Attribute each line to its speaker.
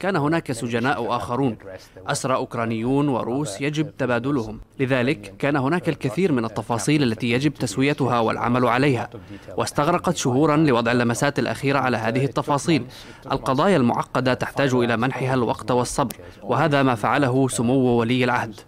Speaker 1: كان هناك سجناء آخرون أسرى أوكرانيون وروس يجب تبادلهم لذلك كان هناك الكثير من التفاصيل التي يجب تسويتها والعمل عليها واستغرقت شهورا لوضع اللمسات الأخيرة على هذه التفاصيل القضايا المعقدة تحتاج إلى منحها الوقت والصبر وهذا ما فعله سمو ولي العهد